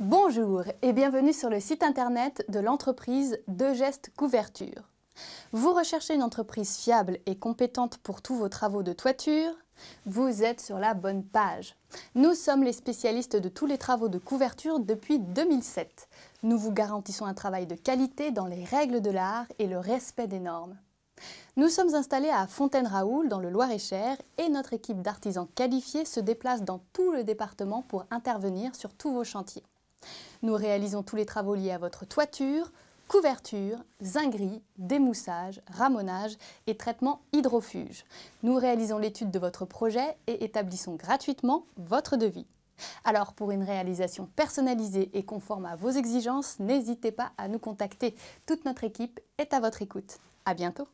Bonjour et bienvenue sur le site internet de l'entreprise De Geste Couverture. Vous recherchez une entreprise fiable et compétente pour tous vos travaux de toiture Vous êtes sur la bonne page. Nous sommes les spécialistes de tous les travaux de couverture depuis 2007. Nous vous garantissons un travail de qualité dans les règles de l'art et le respect des normes. Nous sommes installés à Fontaine-Raoul, dans le Loir-et-Cher, et notre équipe d'artisans qualifiés se déplace dans tout le département pour intervenir sur tous vos chantiers. Nous réalisons tous les travaux liés à votre toiture, couverture, zinguerie, démoussage, ramonage et traitement hydrofuge. Nous réalisons l'étude de votre projet et établissons gratuitement votre devis. Alors pour une réalisation personnalisée et conforme à vos exigences, n'hésitez pas à nous contacter. Toute notre équipe est à votre écoute. À bientôt